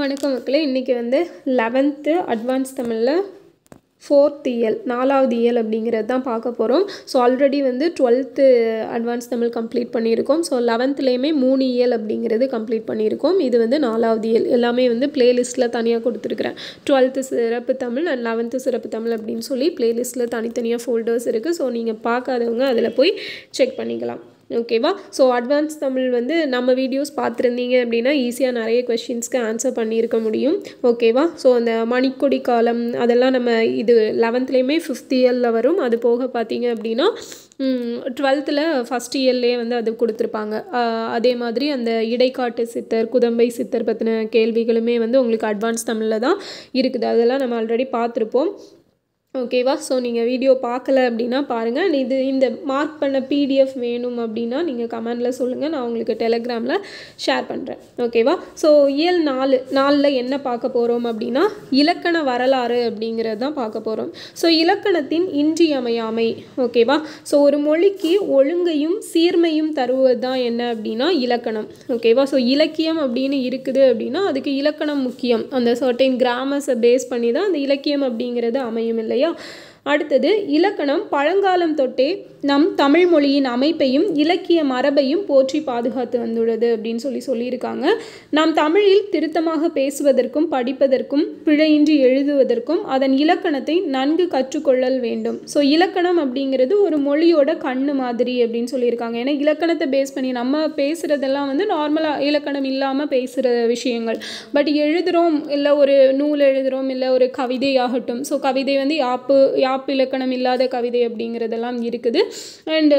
வணக்கம் மக்களே இன்றைக்கி வந்து லெவன்த்து அட்வான்ஸ் தமிழில் ஃபோர்த் இயல் நாலாவது இயல் அப்படிங்கிறது தான் பார்க்க போகிறோம் ஸோ ஆல்ரெடி வந்து டுவெல்த்து அட்வான்ஸ் தமிழ் கம்ப்ளீட் பண்ணியிருக்கோம் ஸோ லெவன்த்துலேயுமே மூணு இயல் அப்படிங்கிறது கம்ப்ளீட் பண்ணியிருக்கோம் இது வந்து நாலாவது இயல் எல்லாமே வந்து பிளேலிஸ்ட்டில் தனியாக கொடுத்துருக்குறேன் டுவெல்த்து சிறப்பு தமிழ் அண்ட் லெவன்த்து சிறப்பு தமிழ் அப்படின்னு சொல்லி பிளேலிஸ்ட்டில் தனித்தனியாக ஃபோல்டர்ஸ் இருக்குது ஸோ நீங்கள் பார்க்காதவங்க அதில் போய் செக் பண்ணிக்கலாம் ஓகேவா ஸோ அட்வான்ஸ் தமிழ் வந்து நம்ம வீடியோஸ் பார்த்துருந்தீங்க அப்படின்னா ஈஸியாக நிறைய கொஷின்ஸ்க்கு ஆன்சர் பண்ணியிருக்க முடியும் ஓகேவா ஸோ அந்த மணிக்கொடி காலம் அதெல்லாம் நம்ம இது லெவன்த்லேயுமே ஃபிஃப்த் இயரில் வரும் அது போக பார்த்தீங்க அப்படின்னா டுவெல்த்தில் ஃபஸ்ட் இயர்லேயே வந்து அது கொடுத்துருப்பாங்க அதே மாதிரி அந்த இடைக்காட்டு சித்தர் குதம்பை சித்தர் பற்றின கேள்விகளுமே வந்து உங்களுக்கு அட்வான்ஸ் தமிழில் தான் இருக்குது அதெல்லாம் நம்ம ஆல்ரெடி பார்த்துருப்போம் ஓகேவா ஸோ நீங்கள் வீடியோ பார்க்கல அப்படின்னா பாருங்கள் அண்ட் இது இந்த மார்க் பண்ண பிடிஎஃப் வேணும் அப்படின்னா நீங்கள் கமெண்டில் சொல்லுங்கள் நான் உங்களுக்கு டெலகிராமில் ஷேர் பண்ணுறேன் ஓகேவா ஸோ இயல் நாலு நாளில் என்ன பார்க்க போகிறோம் அப்படின்னா இலக்கண வரலாறு அப்படிங்கிறது தான் பார்க்க போகிறோம் ஸோ இலக்கணத்தின் இன்றியமையாமை ஓகேவா ஸோ ஒரு மொழிக்கு ஒழுங்கையும் சீர்மையும் தருவது தான் என்ன அப்படின்னா இலக்கணம் ஓகேவா ஸோ இலக்கியம் அப்படின்னு இருக்குது அப்படின்னா அதுக்கு இலக்கணம் முக்கியம் அந்த சர்டைன் கிராமஸை பேஸ் பண்ணி தான் அந்த இலக்கியம் அப்படிங்கிறது அமையும் இல்லையா aí, ó. அடுத்தது இலக்கணம் பழங்காலம் தொட்டே நம் தமிழ் மொழியின் அமைப்பையும் இலக்கிய மரபையும் போற்றி பாதுகாத்து வந்துள்ளது அப்படின்னு சொல்லி சொல்லியிருக்காங்க நாம் தமிழில் திருத்தமாக பேசுவதற்கும் படிப்பதற்கும் பிழையின்றி எழுதுவதற்கும் அதன் இலக்கணத்தை நன்கு கற்றுக்கொள்ளல் வேண்டும் ஸோ இலக்கணம் அப்படிங்கிறது ஒரு மொழியோட கண்ணு மாதிரி அப்படின்னு சொல்லியிருக்காங்க ஏன்னா இலக்கணத்தை பேஸ் பண்ணி நம்ம பேசுகிறதெல்லாம் வந்து நார்மலாக இலக்கணம் இல்லாமல் பேசுகிற விஷயங்கள் பட் எழுதுகிறோம் இல்லை ஒரு நூல் எழுதுகிறோம் இல்லை ஒரு கவிதையாகட்டும் ஸோ கவிதை வந்து யாப்பு யா டாப் இலக்கணம் இல்லாத கவிதை அப்படிங்கிறதெல்லாம் இருக்குது அண்டு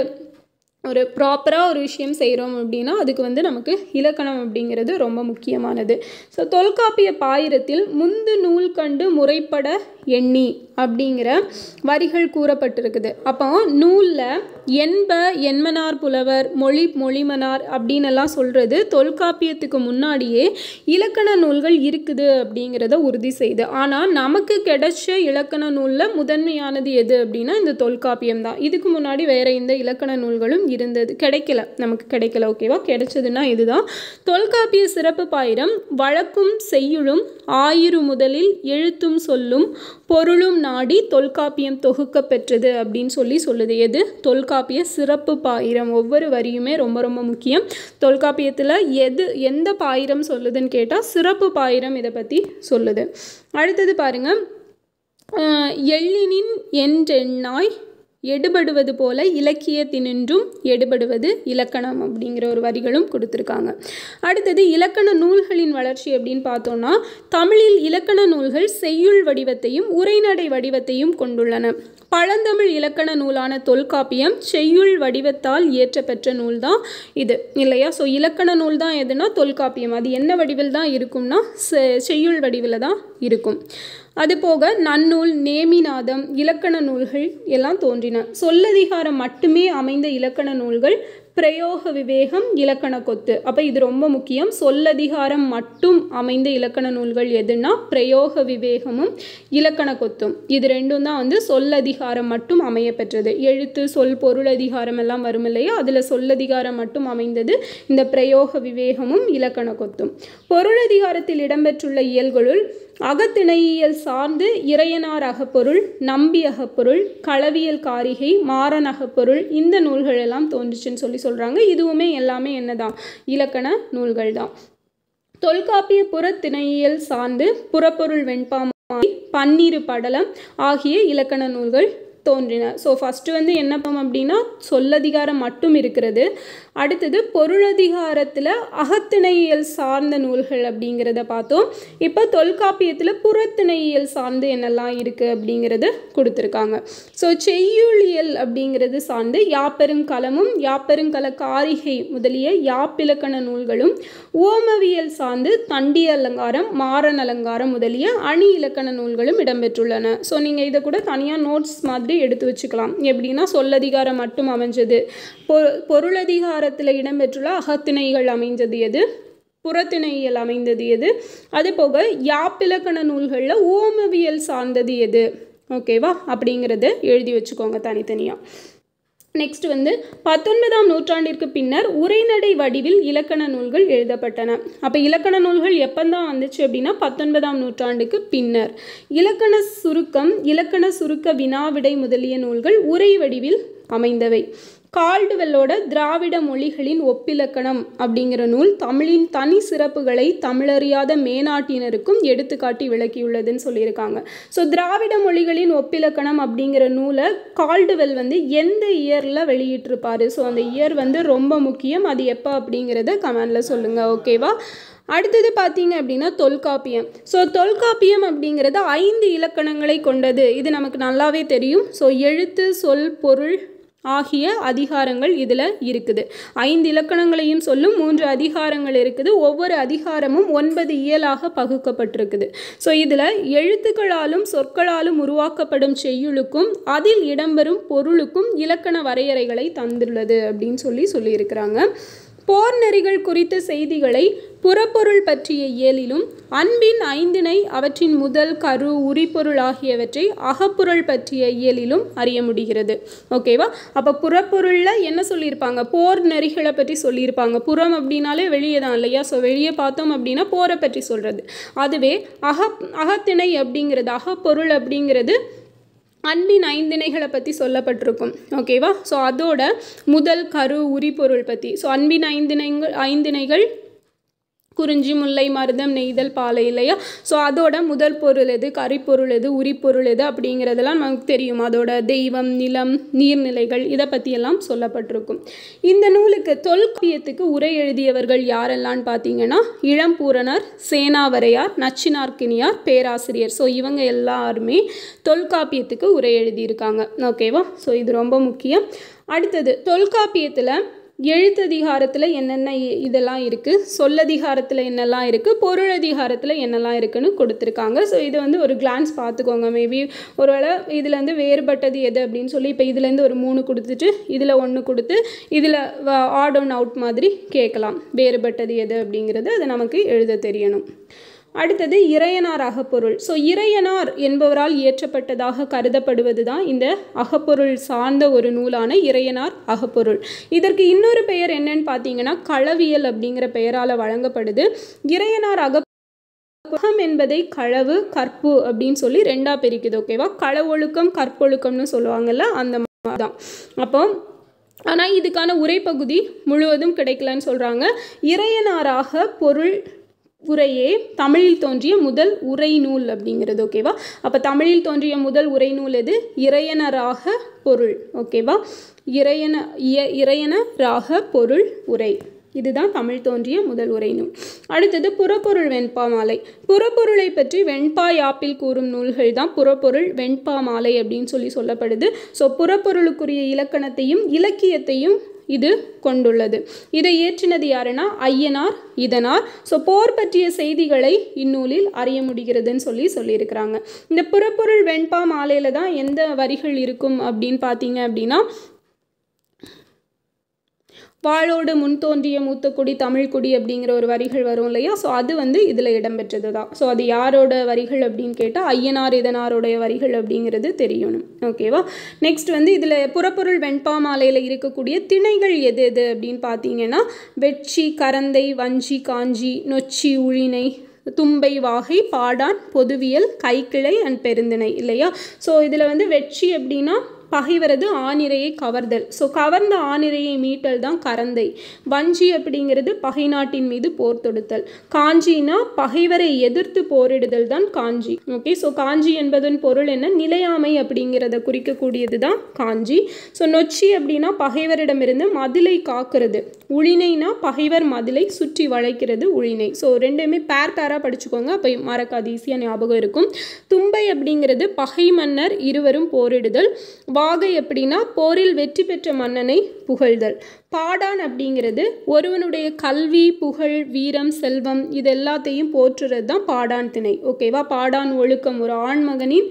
ஒரு ப்ராப்பராக ஒரு விஷயம் செய்கிறோம் அப்படின்னா அதுக்கு வந்து நமக்கு இலக்கணம் அப்படிங்கிறது ரொம்ப முக்கியமானது ஸோ தொல்காப்பிய பாயிரத்தில் முந்து நூல் கண்டு முறைப்பட எண்ணி அப்படிங்கிற வரிகள் கூறப்பட்டிருக்குது அப்போ நூலில் என்ப என்மனார் புலவர் மொழி மொழிமனார் அப்படின்னு எல்லாம் சொல்கிறது தொல்காப்பியத்துக்கு முன்னாடியே இலக்கண நூல்கள் இருக்குது அப்படிங்கிறத உறுதி செய்து ஆனால் நமக்கு கிடைச்ச இலக்கண நூலில் முதன்மையானது எது அப்படின்னா இந்த தொல்காப்பியம் தான் இதுக்கு முன்னாடி வேறு எந்த இலக்கண நூல்களும் இருந்தது கிடைக்கல நமக்கு கிடைக்கல ஓகேவா கிடைச்சதுன்னா இதுதான் தொல்காப்பிய சிறப்பு பாயிரம் வழக்கும் செய்யுளும் ஆயிரு முதலில் எழுத்தும் சொல்லும் பொருளும் நாடி தொல்காப்பியம் தொகுக்க பெற்றது அப்படின்னு சொல்லி சொல்லுது எது தொல்காப்பிய சிறப்பு பாயிரம் ஒவ்வொரு வரியுமே ரொம்ப ரொம்ப முக்கியம் தொல்காப்பியத்தில் எது எந்த பாயிரம் சொல்லுதுன்னு கேட்டால் சிறப்பு பாயிரம் இதை பற்றி சொல்லுது அடுத்தது பாருங்கள் எள்ளினின் என்றெண்ணாய் எடுபடுவது போல இலக்கியத்தினின்றும் எடுபடுவது இலக்கணம் அப்படிங்கிற ஒரு வரிகளும் கொடுத்துருக்காங்க அடுத்தது இலக்கண நூல்களின் வளர்ச்சி அப்படின்னு பார்த்தோன்னா தமிழில் இலக்கண நூல்கள் செய்யுள் வடிவத்தையும் உரைநடை வடிவத்தையும் கொண்டுள்ளன பழந்தமிழ் இலக்கண நூலான தொல்காப்பியம் செய்யுள் வடிவத்தால் இயற்றப்பெற்ற நூல் தான் இது இல்லையா ஸோ இலக்கண நூல் தான் எதுனா தொல்காப்பியம் அது என்ன வடிவில் தான் இருக்கும்னா செய்யுள் வடிவில் தான் இருக்கும் அதுபோக நன்னூல் நேமிநாதம் இலக்கண நூல்கள் எல்லாம் தோன்றின சொல்லதிகாரம் மட்டுமே அமைந்த இலக்கண நூல்கள் பிரயோக விவேகம் இலக்கண கொத்து அப்போ இது ரொம்ப முக்கியம் சொல்லதிகாரம் மட்டும் அமைந்த இலக்கண நூல்கள் எதுனா பிரயோக விவேகமும் இலக்கண கொத்தும் இது ரெண்டும் தான் வந்து சொல்லதிகாரம் மட்டும் அமைய பெற்றது எழுத்து சொல் பொருள் அதிகாரம் எல்லாம் வரும் இல்லையா அதில் சொல்லதிகாரம் மட்டும் அமைந்தது இந்த பிரயோக விவேகமும் இலக்கண கொத்தும் பொருளதிகாரத்தில் இடம்பெற்றுள்ள இயல்களுள் அகத்திணையியல் சார்ந்து இறையனார் அகப்பொருள் நம்பி அகப்பொருள் களவியல் காரிகை மாறன் அகப்பொருள் இந்த நூல்கள் எல்லாம் தோன்றுச்சுன்னு சொல்லி சொல்கிறாங்க இதுவுமே எல்லாமே என்ன இலக்கண நூல்கள் தான் தொல்காப்பிய புறத்திணையியல் சார்ந்து புறப்பொருள் வெண்பாமாலை பன்னிரு படலம் ஆகிய இலக்கண நூல்கள் தோன்றின ஸோ ஃபஸ்ட்டு வந்து என்ன அப்படின்னா சொல்லதிகாரம் மட்டும் இருக்கிறது அடுத்தது பொருளதிகாரத்தில் அகத்திணையியல் சார்ந்த நூல்கள் அப்படிங்கிறத பார்த்தோம் இப்போ தொல்காப்பியத்தில் புறத்திணையியல் சார்ந்து என்னெல்லாம் இருக்குது அப்படிங்கிறது கொடுத்துருக்காங்க ஸோ செய்யுளியல் அப்படிங்கிறது சார்ந்து யாப்பெருங்கலமும் யாப்பெருங்கல காரிகை முதலிய யாப்பிலக்கண நூல்களும் ஓமவியல் சார்ந்து தண்டி அலங்காரம் மாறன் அலங்காரம் முதலிய அணி இலக்கண நூல்களும் இடம்பெற்றுள்ளன ஸோ நீங்கள் இதை கூட தனியாக நோட்ஸ் மாதிரி வந்து எடுத்து வச்சுக்கலாம் எப்படின்னா சொல்லதிகாரம் மட்டும் அமைஞ்சது பொ பொருளதிகாரத்தில் இடம்பெற்றுள்ள அகத்திணைகள் அமைஞ்சது எது புறத்திணையல் அமைந்தது எது அது போக யாப்பிலக்கண நூல்களில் ஓமவியல் சார்ந்தது எது ஓகேவா அப்படிங்கிறத எழுதி வச்சுக்கோங்க தனித்தனியாக நெக்ஸ்ட் வந்து பத்தொன்பதாம் நூற்றாண்டிற்கு பின்னர் உரைநடை வடிவில் இலக்கண நூல்கள் எழுதப்பட்டன அப்போ இலக்கண நூல்கள் எப்போந்தான் வந்துச்சு அப்படின்னா பத்தொன்பதாம் நூற்றாண்டுக்கு பின்னர் இலக்கண சுருக்கம் இலக்கண சுருக்க வினாவிடை முதலிய நூல்கள் உரை வடிவில் அமைந்தவை கால்டுவெல்லோட திராவிட மொழிகளின் ஒப்பிலக்கணம் அப்படிங்கிற நூல் தமிழின் தனி சிறப்புகளை தமிழறியாத மேனாட்டினருக்கும் எடுத்துக்காட்டி விளக்கியுள்ளதுன்னு சொல்லியிருக்காங்க ஸோ திராவிட மொழிகளின் ஒப்பிலக்கணம் அப்படிங்கிற நூலை கால்டுவெல் வந்து எந்த இயரில் வெளியிட்டிருப்பார் ஸோ அந்த இயர் வந்து ரொம்ப முக்கியம் அது எப்போ அப்படிங்கிறத கமெண்டில் சொல்லுங்கள் ஓகேவா அடுத்தது பார்த்தீங்க அப்படின்னா தொல்காப்பியம் ஸோ தொல்காப்பியம் அப்படிங்கிறது ஐந்து இலக்கணங்களை கொண்டது இது நமக்கு நல்லாவே தெரியும் ஸோ எழுத்து சொல் பொருள் ஆகிய அதிகாரங்கள் இதில் இருக்குது ஐந்து இலக்கணங்களையும் சொல்லும் மூன்று அதிகாரங்கள் இருக்குது ஒவ்வொரு அதிகாரமும் ஒன்பது இயலாக பகுக்கப்பட்டிருக்குது ஸோ இதில் எழுத்துக்களாலும் சொற்களாலும் உருவாக்கப்படும் செய்யுளுக்கும் அதில் இடம்பெறும் பொருளுக்கும் இலக்கண வரையறைகளை தந்துள்ளது அப்படின்னு சொல்லி சொல்லியிருக்கிறாங்க போர் நெறிகள் குறித்த செய்திகளை புறப்பொருள் பற்றிய இயலிலும் அன்பின் ஐந்தினை அவற்றின் முதல் கரு உரிப்பொருள் ஆகியவற்றை அகப்பொருள் பற்றிய இயலிலும் அறிய முடிகிறது ஓகேவா அப்போ புறப்பொருளில் என்ன சொல்லியிருப்பாங்க போர் நெறிகளை பற்றி சொல்லியிருப்பாங்க புறம் அப்படின்னாலே வெளியே தான் இல்லையா ஸோ வெளியே பார்த்தோம் அப்படின்னா போரை பற்றி சொல்கிறது அதுவே அக அகத்திணை அப்படிங்கிறது அகப்பொருள் அப்படிங்கிறது அன்பின் ஐந்திணைகளை பற்றி சொல்லப்பட்டிருக்கும் ஓகேவா ஸோ அதோட முதல் கரு உரிபொருள் பற்றி ஸோ அன்பின் ஐந்திணைங்கள் ஐந்திணைகள் குறிஞ்சி முல்லை மருதம் நெய்தல் பாலை இல்லையா ஸோ அதோட முதல் பொருள் எது கறிப்பொருள் எது உரிப்பொருள் எது அப்படிங்கிறதெல்லாம் நமக்கு தெரியும் அதோட தெய்வம் நிலம் நீர்நிலைகள் இதை பற்றியெல்லாம் சொல்லப்பட்டிருக்கும் இந்த நூலுக்கு தொல்காப்பியத்துக்கு உரை எழுதியவர்கள் யாரெல்லாம் பார்த்தீங்கன்னா இளம்பூரணர் சேனாவரையார் நச்சினார்க்கினியார் பேராசிரியர் ஸோ இவங்க எல்லாருமே தொல்காப்பியத்துக்கு உரை எழுதியிருக்காங்க ஓகேவா ஸோ இது ரொம்ப முக்கியம் அடுத்தது தொல்காப்பியத்தில் எழுத்ததிகாரத்தில் என்னென்ன இதெல்லாம் இருக்குது சொல்லதிகாரத்தில் என்னெல்லாம் இருக்குது பொருளதிகாரத்தில் என்னெல்லாம் இருக்குதுன்னு கொடுத்துருக்காங்க ஸோ இதை வந்து ஒரு கிளான்ஸ் பார்த்துக்கோங்க மேபி ஒருவேளை இதுலேருந்து வேறுபட்டது எது அப்படின்னு சொல்லி இப்போ இதுலேருந்து ஒரு மூணு கொடுத்துட்டு இதில் ஒன்று கொடுத்து இதில் ஆட் ஒன் அவுட் மாதிரி கேட்கலாம் வேறுபட்டது எது அப்படிங்கிறது அது நமக்கு எழுத தெரியணும் அடுத்தது இறையனார் அகப்பொருள் ஸோ இறையனார் என்பவரால் இயற்றப்பட்டதாக கருதப்படுவது தான் இந்த அகப்பொருள் சார்ந்த ஒரு நூலான இறையனார் அகப்பொருள் இதற்கு இன்னொரு பெயர் என்னன்னு பார்த்தீங்கன்னா களவியல் அப்படிங்கிற பெயரால் வழங்கப்படுது இறையனார் அக அகம் என்பதை களவு கற்பு அப்படின்னு சொல்லி ரெண்டாக பிரிக்குது ஓகேவா களவொழுக்கம் கற்பொழுக்கம்னு சொல்லுவாங்கல்ல அந்த மாதிரி தான் அப்போ ஆனால் இதுக்கான உரைப்பகுதி முழுவதும் கிடைக்கலன்னு சொல்கிறாங்க இறையனாராக பொருள் உரையே தமிழில் தோன்றிய முதல் உரைநூல் அப்படிங்கிறது ஓகேவா அப்போ தமிழில் தோன்றிய முதல் நூல் எது இறையனராக பொருள் ஓகேவா இறையன இறையன ராக பொருள் உரை இதுதான் தமிழ் தோன்றிய முதல் நூல் அடுத்தது புறப்பொருள் வெண்பா மாலை புறப்பொருளை பற்றி வெண்பா யாப்பில் கூறும் நூல்கள் தான் புறப்பொருள் வெண்பா மாலை அப்படின்னு சொல்லி சொல்லப்படுது ஸோ புறப்பொருளுக்குரிய இலக்கணத்தையும் இலக்கியத்தையும் இது கொண்டுள்ளது இதை ஏற்றினது யாருன்னா ஐயனார் இதனார் ஸோ போர் பற்றிய செய்திகளை இந்நூலில் அறிய முடிகிறதுன்னு சொல்லி சொல்லியிருக்கிறாங்க இந்த புறப்பொருள் வெண்பா மாலையில் தான் எந்த வரிகள் இருக்கும் அப்படின்னு பார்த்தீங்க அப்படின்னா வாழோடு முன் தோன்றிய மூத்தக்குடி தமிழ்குடி அப்படிங்கிற ஒரு வரிகள் வரும் இல்லையா ஸோ அது வந்து இதில் இடம்பெற்றது தான் ஸோ அது யாரோட வரிகள் அப்படின்னு கேட்டால் ஐயனார் இதனாருடைய வரிகள் அப்படிங்கிறது தெரியணும் ஓகேவா நெக்ஸ்ட் வந்து இதில் புறப்பொருள் வெண்பா மாலையில் இருக்கக்கூடிய திணைகள் எது எது அப்படின்னு பார்த்தீங்கன்னா வெற்றி கரந்தை வஞ்சி காஞ்சி நொச்சி உழினை தும்பை வாகை பாடான் பொதுவியல் கைக்கிளை அண்ட் பெருந்திணை இல்லையா ஸோ இதில் வந்து வெற்றி அப்படின்னா பகைவரது ஆனிரையை கவர்தல் ஸோ கவர்ந்த ஆனிரையை மீட்டல் தான் கரந்தை வஞ்சி அப்படிங்கிறது பகை நாட்டின் மீது போர் தொடுத்தல் காஞ்சினா பகைவரை எதிர்த்து போரிடுதல் தான் காஞ்சி ஓகே ஸோ காஞ்சி என்பதன் பொருள் என்ன நிலையாமை அப்படிங்கிறத குறிக்கக்கூடியது தான் காஞ்சி ஸோ நொச்சி அப்படின்னா பகைவரிடமிருந்து மதிலை காக்கிறது உழினைனா பகைவர் மதிலை சுற்றி வளைக்கிறது உழினை ஸோ ரெண்டுமே பேர் பேராக படிச்சுக்கோங்க அப்போ மறக்காது ஈஸியாக ஞாபகம் இருக்கும் தும்பை அப்படிங்கிறது பகை மன்னர் இருவரும் போரிடுதல் வாகை எப்படின்னா போரில் வெற்றி பெற்ற மன்னனை புகழ்தல் பாடான் அப்படிங்கிறது ஒருவனுடைய கல்வி புகழ் வீரம் செல்வம் இது எல்லாத்தையும் போற்றுறது தான் பாடான் திணை ஓகேவா பாடான் ஒழுக்கம் ஒரு ஆண்மகனின்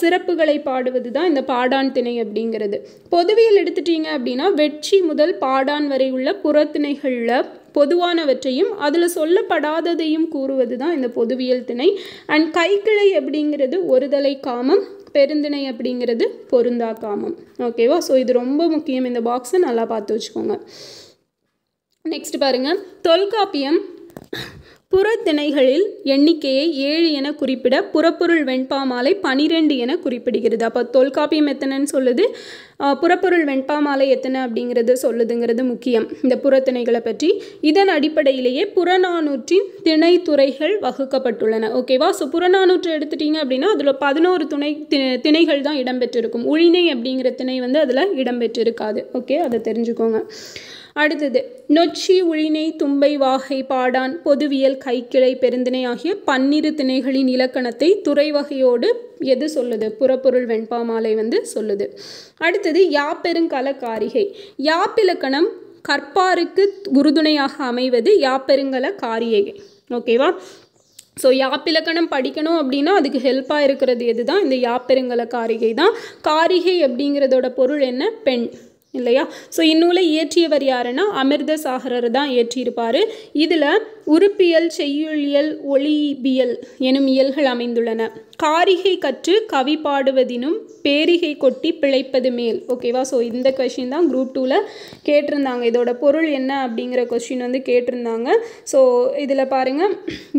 சிறப்புகளை பாடுவது தான் இந்த பாடான் திணை அப்படிங்கிறது பொதுவியல் எடுத்துட்டீங்க அப்படின்னா வெற்றி முதல் பாடான் வரை உள்ள புறத்திணைகளில் பொதுவானவற்றையும் அதில் சொல்லப்படாததையும் கூறுவது தான் இந்த பொதுவியல் திணை அண்ட் கைக்கிளை அப்படிங்கிறது ஒருதலை காமம் பெருந்திணை அப்படிங்கிறது பொருந்தா காமம் ஓகேவா ஸோ இது ரொம்ப முக்கியம் இந்த பாக்ஸை நல்லா பார்த்து வச்சுக்கோங்க நெக்ஸ்ட் பாருங்கள் தொல்காப்பியம் புறத்திணைகளில் எண்ணிக்கையை ஏழு என குறிப்பிட புறப்பொருள் வெண்பாமாலை பனிரெண்டு என குறிப்பிடுகிறது அப்போ தொல்காப்பியம் எத்தனைன்னு சொல்லுது புறப்பொருள் வெண்பாமாலை எத்தனை அப்படிங்கிறது சொல்லுதுங்கிறது முக்கியம் இந்த புறத்திணைகளை பற்றி இதன் அடிப்படையிலேயே புறநானூற்றின் திணை துறைகள் வகுக்கப்பட்டுள்ளன ஓகேவா ஸோ புறநானூற்று எடுத்துட்டீங்க அப்படின்னா அதில் பதினோரு துணை திணைகள் தான் இடம்பெற்றிருக்கும் உழினை அப்படிங்கிற திணை வந்து அதில் இடம்பெற்றிருக்காது ஓகே அதை தெரிஞ்சுக்கோங்க அடுத்தது நொச்சி உழினை தும்பை வாகை பாடான் பொதுவியல் கைக்கிளை பெருந்திணை ஆகிய பன்னிரு திணைகளின் இலக்கணத்தை துறை வகையோடு எது சொல்லுது புறப்பொருள் வெண்பாமாலை வந்து சொல்லுது அடுத்தது யாப்பெருங்கல காரிகை யாப்பிலக்கணம் கற்பாருக்கு உறுதுணையாக அமைவது யாப்பெருங்கல காரிகை ஓகேவா ஸோ யாப்பிலக்கணம் படிக்கணும் அப்படின்னா அதுக்கு ஹெல்ப்பாக இருக்கிறது எது தான் இந்த யாப்பெருங்கல காரிகை தான் காரிகை அப்படிங்கிறதோட பொருள் என்ன பெண் இல்லையா ஸோ இந்நூலை இயற்றியவர் யாருன்னா அமிர்த சாகரர் தான் இயற்றியிருப்பார் இதில் உறுப்பியல் செய்யுளியல் ஒளிபியல் எனும் இயல்கள் அமைந்துள்ளன காரிகை கற்று கவி பாடுவதினும் பேரிகை கொட்டி பிழைப்பது மேல் ஓகேவா ஸோ இந்த கொஷின் தான் குரூப் டூவில் கேட்டிருந்தாங்க இதோட பொருள் என்ன அப்படிங்கிற கொஷின் வந்து கேட்டிருந்தாங்க ஸோ இதில் பாருங்கள்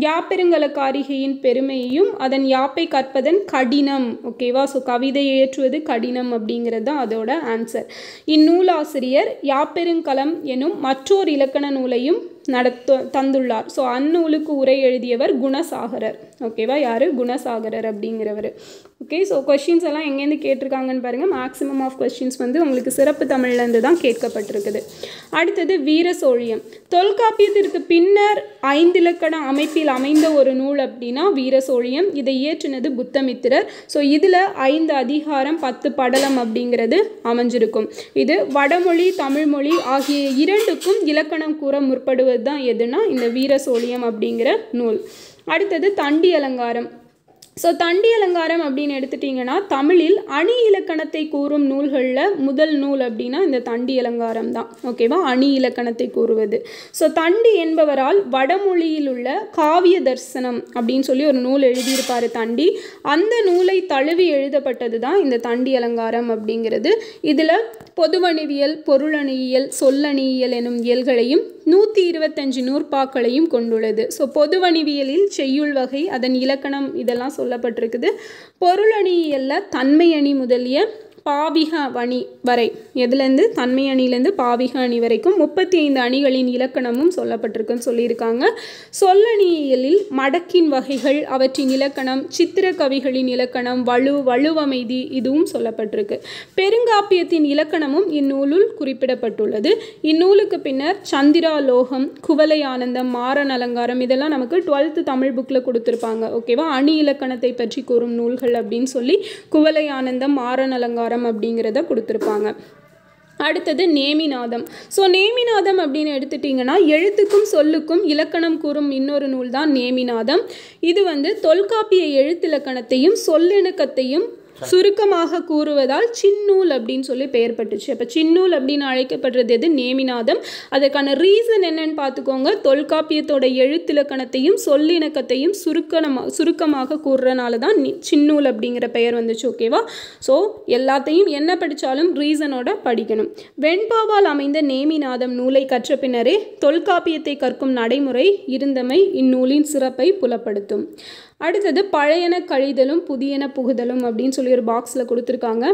யாப்பெருங்கல காரிகையின் பெருமையையும் அதன் யாப்பை கற்பதன் கடினம் ஓகேவா ஸோ கவிதை ஏற்றுவது கடினம் அப்படிங்கிறது தான் அதோட ஆன்சர் இந்நூலாசிரியர் யாப்பெருங்கலம் எனும் மற்றோர் இலக்கண நூலையும் நடத்த தந்துள்ளார் ஸோ அந்நூலுக்கு உரை எழுதியவர் குணசாகரர் ஓகேவா யார் குணசாகரர் அப்படிங்கிறவர் ஓகே ஸோ கொஷின்ஸ் எல்லாம் எங்கேருந்து கேட்டிருக்காங்கன்னு பாருங்கள் மேக்ஸிமம் ஆஃப் கொஷின்ஸ் வந்து உங்களுக்கு சிறப்பு தமிழ்லேருந்து தான் கேட்கப்பட்டிருக்குது அடுத்தது வீர சோழியம் தொல்காப்பியத்திற்கு பின்னர் ஐந்திலக்கண அமைப்பில் அமைந்த ஒரு நூல் அப்படின்னா வீர சோழியம் இதை இயற்றினது புத்தமித்திரர் ஸோ இதில் ஐந்து அதிகாரம் பத்து படலம் அப்படிங்கிறது அமைஞ்சிருக்கும் இது வடமொழி தமிழ்மொழி ஆகிய இரண்டுக்கும் இலக்கணம் கூற முற்படுவது தான் எதுனா இந்த வீர சோழியம் அப்படிங்கிற நூல் அடுத்தது தண்டி அலங்காரம் ஸோ தண்டி அலங்காரம் அப்படின்னு எடுத்துட்டிங்கன்னா தமிழில் அணி இலக்கணத்தை கூறும் நூல்களில் முதல் நூல் அப்படின்னா இந்த தண்டி அலங்காரம் தான் ஓகேவா அணி இலக்கணத்தை கூறுவது ஸோ தண்டி என்பவரால் வடமொழியில் உள்ள காவிய தர்சனம் அப்படின்னு சொல்லி ஒரு நூல் எழுதியிருப்பார் தண்டி அந்த நூலை தழுவி எழுதப்பட்டது தான் இந்த தண்டி அலங்காரம் அப்படிங்கிறது இதில் பொதுவணிவியல் பொருளணியியல் சொல்லணியியல் எனும் இயல்களையும் நூற்றி இருபத்தஞ்சு நூற்பாக்களையும் கொண்டுள்ளது ஸோ பொதுவணிவியலில் செய்யுள் வகை அதன் இலக்கணம் இதெல்லாம் சொல்லப்பட்டிருக்குது பொருளணியல்ல தன்மையணி முதலிய பாவிக அணி வரை எதுலேருந்து தன்மை அணிலேருந்து பாவிக அணி வரைக்கும் முப்பத்தி ஐந்து அணிகளின் இலக்கணமும் சொல்லப்பட்டிருக்குன்னு சொல்லியிருக்காங்க சொல்லணியலில் மடக்கின் வகைகள் அவற்றின் இலக்கணம் சித்திர கவிகளின் இலக்கணம் வலு வலுவமைதி இதுவும் சொல்லப்பட்டிருக்கு பெருங்காப்பியத்தின் இலக்கணமும் இந்நூலுள் குறிப்பிடப்பட்டுள்ளது இந்நூலுக்கு பின்னர் சந்திராலோகம் குவலை ஆனந்தம் மாறன் அலங்காரம் இதெல்லாம் நமக்கு டுவெல்த்து தமிழ் புக்கில் கொடுத்துருப்பாங்க ஓகேவா அணி இலக்கணத்தை பற்றி கூறும் நூல்கள் அப்படின்னு சொல்லி குவலை ஆனந்தம் மாறன் அலங்காரம் ஸ்வரம் அப்படிங்கிறத கொடுத்துருப்பாங்க அடுத்தது நேமிநாதம் ஸோ நேமிநாதம் அப்படின்னு எடுத்துட்டிங்கன்னா எழுத்துக்கும் சொல்லுக்கும் இலக்கணம் கூறும் இன்னொரு நூல் தான் நேமிநாதம் இது வந்து தொல்காப்பிய எழுத்திலக்கணத்தையும் சொல்லிணக்கத்தையும் சுருக்கமாக கூறுவதால் சின்னூல் அப்படின்னு சொல்லி பெயர் பட்டுச்சு அப்போ சின்னூல் அப்படின்னு அழைக்கப்படுறது எது நேமிநாதம் அதற்கான ரீசன் என்னன்னு பார்த்துக்கோங்க தொல்காப்பியத்தோட எழுத்திலக்கணத்தையும் சொல்லிணக்கத்தையும் சுருக்கணமாக சுருக்கமாக கூறுறனால தான் சின்னூல் அப்படிங்கிற பெயர் வந்துச்சு ஓகேவா ஸோ எல்லாத்தையும் என்ன படித்தாலும் ரீசனோட படிக்கணும் வெண்பாவால் அமைந்த நேமிநாதம் நூலை கற்ற பின்னரே தொல்காப்பியத்தை கற்கும் நடைமுறை இருந்தமை இந்நூலின் சிறப்பை புலப்படுத்தும் அடுத்தது பழையன கழிதலும் புதியன புகுதலும் அப்படின்னு சொல்லி ஒரு பாக்ஸில் கொடுத்துருக்காங்க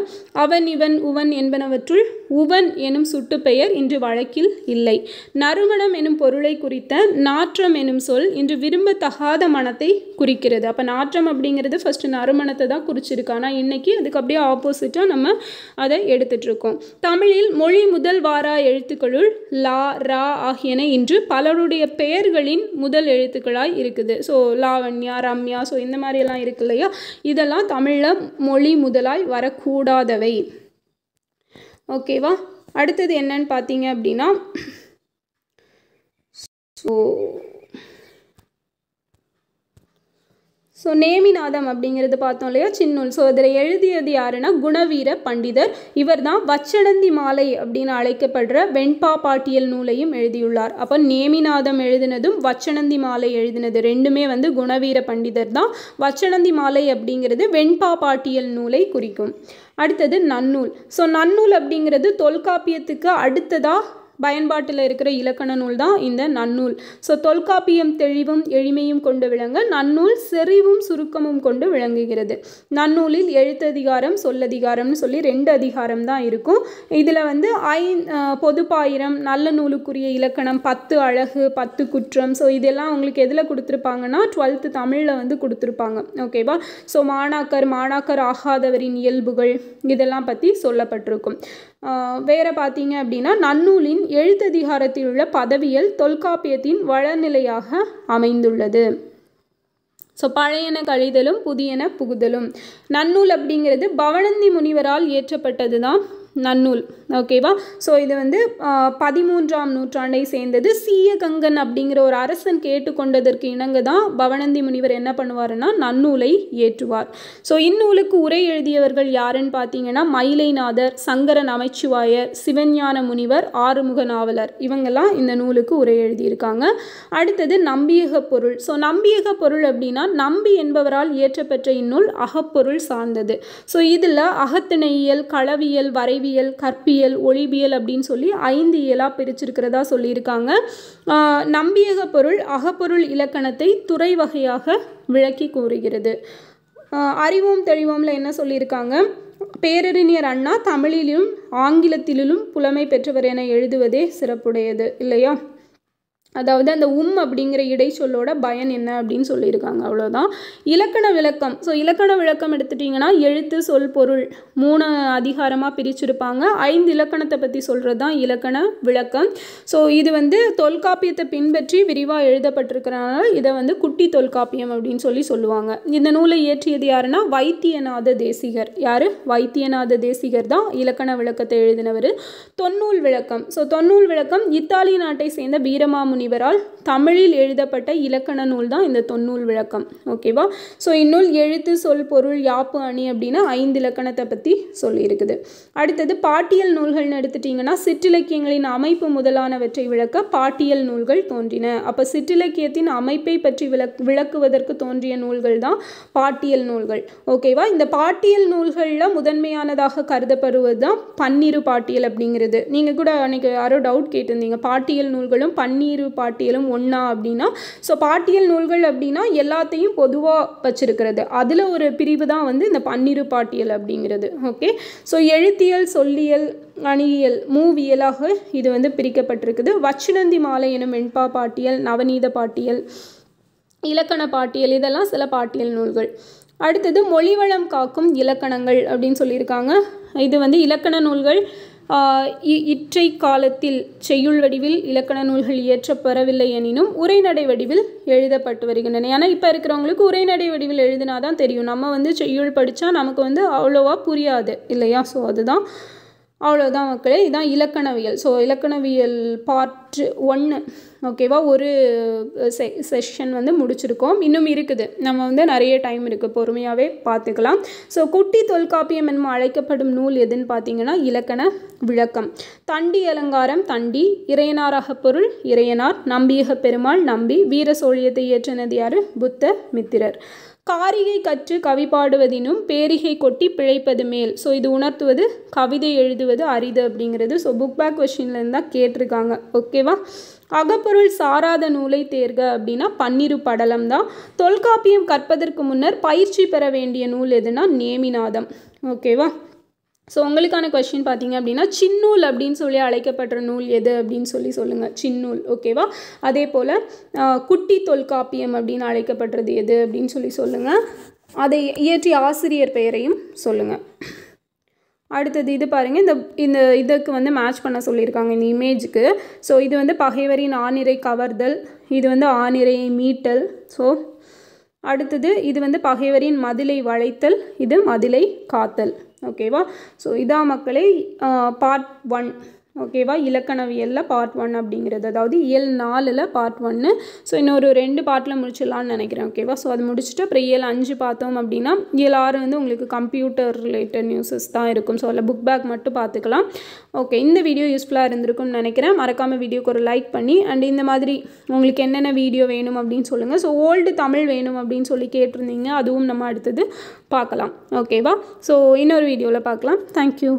அவன் இவன் உவன் என்பனவற்றுள் உவன் எனும் சுட்டு பெயர் இன்று வழக்கில் இல்லை நறுமணம் எனும் பொருளை குறித்த நாற்றம் எனும் சொல் இன்று விரும்பத்தகாத மனத்தை குறிக்கிறது அப்போ நாற்றம் அப்படிங்கிறது ஃபஸ்ட்டு நறுமணத்தை தான் குறிச்சிருக்கு ஆனால் இன்றைக்கி அதுக்கு அப்படியே ஆப்போசிட்டாக நம்ம அதை எடுத்துட்ருக்கோம் தமிழில் மொழி முதல் வாரா எழுத்துக்களுள் லா ரா ஆகியன இன்று பலருடைய பெயர்களின் முதல் எழுத்துக்களாய் இருக்குது ஸோ லாவண்யா ரம்யா இல்லையா ஸோ இந்த மாதிரியெல்லாம் இருக்கு இல்லையா இதெல்லாம் தமிழில் மொழி முதலாய் வரக்கூடாதவை ஓகேவா அடுத்தது என்னன்னு பார்த்தீங்க அப்படின்னா ஸோ ஸோ நேமிநாதம் அப்படிங்கிறது பார்த்தோம் இல்லையா சின்னூல் ஸோ இதில் எழுதியது யாருன்னா குணவீர பண்டிதர் இவர் தான் வச்சடந்தி மாலை அப்படின்னு அழைக்கப்படுற வெண்பா பாட்டியல் நூலையும் எழுதியுள்ளார் அப்போ நேமிநாதம் எழுதினதும் வச்சனந்தி மாலை எழுதினது ரெண்டுமே வந்து குணவீர பண்டிதர் தான் வச்சடந்தி மாலை அப்படிங்கிறது வெண்பா பாட்டியல் நூலை குறிக்கும் அடுத்தது நன்னூல் ஸோ நன்னூல் அப்படிங்கிறது தொல்காப்பியத்துக்கு அடுத்ததாக பயன்பாட்டில் இருக்கிற இலக்கண நூல் தான் இந்த நன்னூல் ஸோ தொல்காப்பியம் தெளிவும் எளிமையும் கொண்டு விளங்க நன்னூல் செறிவும் சுருக்கமும் கொண்டு விளங்குகிறது நன்னூலில் எழுத்ததிகாரம் சொல்லதிகாரம்னு சொல்லி ரெண்டு அதிகாரம் தான் இருக்கும் இதில் வந்து ஐ பொதுப்பாயிரம் நல்ல நூலுக்குரிய இலக்கணம் பத்து அழகு பத்து குற்றம் ஸோ இதெல்லாம் உங்களுக்கு எதில் கொடுத்துருப்பாங்கன்னா டுவெல்த்து தமிழில் வந்து கொடுத்துருப்பாங்க ஓகேவா ஸோ மாணாக்கர் மாணாக்கர் ஆகாதவரின் இயல்புகள் இதெல்லாம் பற்றி சொல்லப்பட்டிருக்கும் வேற பார்த்தீங்க அப்படின்னா நன்னூலின் எழுத்ததிகாரத்தில் உள்ள பதவியல் தொல்காப்பியத்தின் வளநிலையாக அமைந்துள்ளது ஸோ பழையன கழிதலும் புதியன புகுதலும் நன்னூல் அப்படிங்கிறது பவணந்தி முனிவரால் இயற்றப்பட்டது தான் நன்னூல் ஓகேவா ஸோ இது வந்து பதிமூன்றாம் நூற்றாண்டை சேர்ந்தது சீய கங்கன் அப்படிங்கிற ஒரு அரசன் கேட்டுக்கொண்டதற்கு இணங்க தான் பவனந்தி முனிவர் என்ன பண்ணுவாருன்னா நன்னூலை ஏற்றுவார் ஸோ இந்நூலுக்கு உரை எழுதியவர்கள் யாருன்னு பார்த்தீங்கன்னா மயிலைநாதர் சங்கரன் அமைச்சுவாயர் சிவஞான முனிவர் ஆறுமுக நாவலர் இவங்கெல்லாம் இந்த நூலுக்கு உரை எழுதியிருக்காங்க அடுத்தது நம்பியக பொருள் ஸோ நம்பியக பொருள் அப்படின்னா நம்பி என்பவரால் இயற்றப்பெற்ற இந்நூல் அகப்பொருள் சார்ந்தது ஸோ இதில் அகத்திணையியல் களவியல் வரைவியல் அறிவியல் கற்பியல் ஒளிபியல் அப்படின்னு சொல்லி ஐந்து இயலாக பிரிச்சிருக்கிறதா சொல்லியிருக்காங்க நம்பியக பொருள் அகப்பொருள் இலக்கணத்தை துறை வகையாக விளக்கி கூறுகிறது அறிவோம் தெளிவோம்ல என்ன சொல்லியிருக்காங்க பேரறிஞர் அண்ணா தமிழிலும் ஆங்கிலத்திலும் புலமை பெற்றவர் என எழுதுவதே சிறப்புடையது இல்லையா அதாவது அந்த உம் அப்படிங்கிற இடைச்சொல்லோட பயன் என்ன அப்படின்னு சொல்லியிருக்காங்க அவ்வளோதான் இலக்கண விளக்கம் ஸோ இலக்கண விளக்கம் எடுத்துட்டிங்கன்னா எழுத்து சொல் பொருள் மூணு அதிகாரமாக பிரிச்சிருப்பாங்க ஐந்து இலக்கணத்தை பற்றி சொல்கிறது தான் இலக்கண விளக்கம் ஸோ இது வந்து தொல்காப்பியத்தை பின்பற்றி விரிவாக எழுதப்பட்டிருக்கிறனால இதை வந்து குட்டி தொல்காப்பியம் அப்படின்னு சொல்லி சொல்லுவாங்க இந்த நூலை இயற்றியது யாருன்னா வைத்தியநாத தேசிகர் யார் வைத்தியநாத தேசிகர் தான் இலக்கண விளக்கத்தை எழுதினவர் தொன்னூல் விளக்கம் ஸோ தொன்னூல் விளக்கம் இத்தாலி நாட்டை சேர்ந்த வீரமாமு முனிவரால் தமிழில் எழுதப்பட்ட இலக்கண நூல் தான் இந்த தொன்னூல் விளக்கம் ஓகேவா ஸோ இந்நூல் எழுத்து சொல் பொருள் யாப்பு அணி அப்படின்னா ஐந்து இலக்கணத்தை பற்றி சொல்லியிருக்குது அடுத்தது பாட்டியல் நூல்கள்னு எடுத்துட்டிங்கன்னா சிற்றிலக்கியங்களின் அமைப்பு முதலானவற்றை விளக்க பாட்டியல் நூல்கள் தோன்றின அப்போ சிற்றிலக்கியத்தின் அமைப்பை பற்றி விளக் விளக்குவதற்கு தோன்றிய நூல்கள் தான் பாட்டியல் நூல்கள் ஓகேவா இந்த பாட்டியல் நூல்களில் முதன்மையானதாக கருதப்படுவது தான் பன்னிரு பாட்டியல் அப்படிங்கிறது நீங்கள் கூட அன்றைக்கி யாரோ டவுட் கேட்டிருந்தீங்க பாட்டியல் நூல்களும் பன்னீரு பாட்டியலும் ஒன்றா அப்படின்னா ஸோ பாட்டியல் நூல்கள் அப்படின்னா எல்லாத்தையும் பொதுவாக வச்சிருக்கிறது அதில் ஒரு பிரிவு தான் வந்து இந்த பன்னிரு பாட்டியல் அப்படிங்கிறது ஓகே ஸோ எழுத்தியல் சொல்லியல் அணியியல் மூவியலாக இது வந்து பிரிக்கப்பட்டிருக்குது வச்சுநந்தி மாலை எனும் மென்பா பாட்டியல் நவநீத பாட்டியல் இலக்கண பாட்டியல் இதெல்லாம் சில பாட்டியல் நூல்கள் அடுத்தது மொழிவளம் காக்கும் இலக்கணங்கள் அப்படின்னு சொல்லியிருக்காங்க இது வந்து இலக்கண நூல்கள் இற்றை காலத்தில் செய்யுள் வடிவில் இலக்கண நூல்கள் இயற்றப்பெறவில்லை எனினும் உரைநடை வடிவில் எழுதப்பட்டு வருகின்றன ஏன்னா இப்போ இருக்கிறவங்களுக்கு உரைநடை வடிவில் எழுதினா தான் தெரியும் நம்ம வந்து செய்யுள் படித்தா நமக்கு வந்து அவ்வளோவா புரியாது இல்லையா ஸோ அதுதான் அவ்வளோதான் மக்களே இதுதான் இலக்கணவியல் ஸோ இலக்கணவியல் பார்ட் ஒன்று ஓகேவா ஒரு செ செஷன் வந்து முடிச்சிருக்கோம் இன்னும் இருக்குது நம்ம வந்து நிறைய டைம் இருக்குது பொறுமையாகவே பார்த்துக்கலாம் ஸோ குட்டி தொல்காப்பியம் என்னமோ அழைக்கப்படும் நூல் எதுன்னு பார்த்தீங்கன்னா இலக்கண விளக்கம் தண்டி அலங்காரம் தண்டி இறையனாராக பொருள் இறையனார் நம்பியக பெருமாள் நம்பி வீர சோழியத்தை இயற்றினது யார் புத்த மித்திரர் காரிகை கற்று கவி பாடுவதினும் பேரிகை கொட்டி பிழைப்பது மேல் ஸோ இது உணர்த்துவது கவிதை எழுதுவது அரிது அப்படிங்கிறது ஸோ புக் பேக் கொஷின்லேருந்து தான் கேட்டிருக்காங்க ஓகேவா அகப்பொருள் சாராத நூலை தேர்க அப்படின்னா பன்னிரு படலம் தான் தொல்காப்பியம் கற்பதற்கு முன்னர் பயிற்சி பெற வேண்டிய நூல் எதுனா நேமிநாதம் ஓகேவா ஸோ உங்களுக்கான கொஷின் பார்த்தீங்க அப்படின்னா சின்னூல் அப்படின்னு சொல்லி அழைக்கப்படுற நூல் எது அப்படின்னு சொல்லி சொல்லுங்கள் சின்னூல் ஓகேவா அதே போல் குட்டி தொல்காப்பியம் அப்படின்னு அழைக்கப்படுறது எது அப்படின்னு சொல்லி சொல்லுங்கள் அதை இயற்றிய ஆசிரியர் பெயரையும் சொல்லுங்கள் அடுத்தது இது பாருங்கள் இந்த இந்த இதுக்கு வந்து மேட்ச் பண்ண சொல்லியிருக்காங்க இந்த இமேஜுக்கு ஸோ இது வந்து பகைவரின் ஆணிரை கவர்தல் இது வந்து ஆணிரை மீட்டல் ஸோ அடுத்தது இது வந்து பகைவரின் மதிலை வளைத்தல் இது மதிலை காத்தல் ஓகேவா ஸோ இதான் மக்களை பார்ட் ஒன் ஓகேவா இலக்கணவியலில் பார்ட் ஒன் அப்படிங்கிறது அதாவது இயல் நாலில் பார்ட் ஒன்று ஸோ இன்னொரு ரெண்டு பார்ட்டில் முடிச்சிடலான்னு நினைக்கிறேன் ஓகேவா ஸோ அது முடிச்சுட்டு அப்புறம் இயல் அஞ்சு பார்த்தோம் அப்படின்னா இயல் ஆறு வந்து உங்களுக்கு கம்ப்யூட்டர் ரிலேட்டட் நியூஸஸ் தான் இருக்கும் ஸோ அதில் புக் பேக் மட்டும் பார்த்துக்கலாம் ஓகே இந்த வீடியோ யூஸ்ஃபுல்லாக இருந்திருக்கும்னு நினைக்கிறேன் மறக்காமல் வீடியோக்கு ஒரு லைக் பண்ணி அண்ட் இந்த மாதிரி உங்களுக்கு என்னென்ன வீடியோ வேணும் அப்படின்னு சொல்லுங்கள் ஸோ ஓல்டு தமிழ் வேணும் அப்படின்னு சொல்லி கேட்டிருந்தீங்க அதுவும் நம்ம அடுத்தது பார்க்கலாம் ஓகேவா ஸோ இன்னொரு வீடியோவில் பார்க்கலாம் தேங்க்யூ